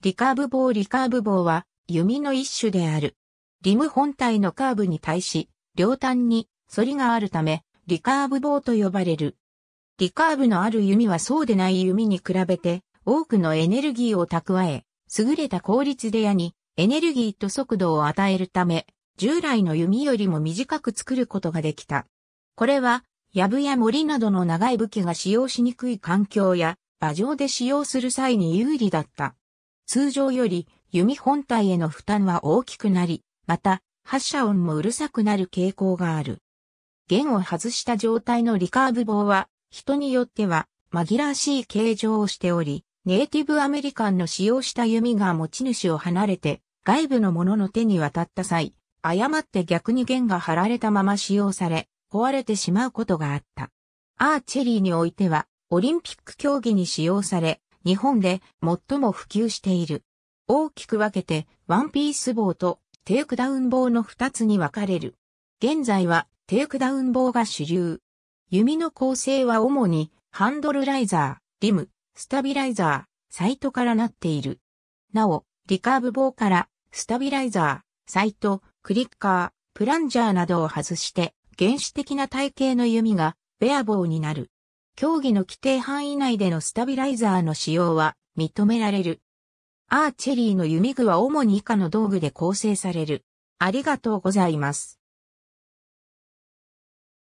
リカーブ棒リカーブ棒は弓の一種である。リム本体のカーブに対し、両端に反りがあるため、リカーブ棒と呼ばれる。リカーブのある弓はそうでない弓に比べて、多くのエネルギーを蓄え、優れた効率で矢にエネルギーと速度を与えるため、従来の弓よりも短く作ることができた。これは、やぶや森などの長い武器が使用しにくい環境や、馬上で使用する際に有利だった。通常より弓本体への負担は大きくなり、また発射音もうるさくなる傾向がある。弦を外した状態のリカーブ棒は人によっては紛らわしい形状をしており、ネイティブアメリカンの使用した弓が持ち主を離れて外部の者の手に渡った際、誤って逆に弦が張られたまま使用され、壊れてしまうことがあった。アーチェリーにおいては、オリンピック競技に使用され、日本で最も普及している。大きく分けて、ワンピース棒とテイクダウン棒の2つに分かれる。現在はテイクダウン棒が主流。弓の構成は主にハンドルライザー、リム、スタビライザー、サイトからなっている。なお、リカーブ棒からスタビライザー、サイト、クリッカー、プランジャーなどを外して原始的な体型の弓がベア棒になる。競技の規定範囲内でのスタビライザーの使用は認められる。アーチェリーの弓具は主に以下の道具で構成される。ありがとうございます。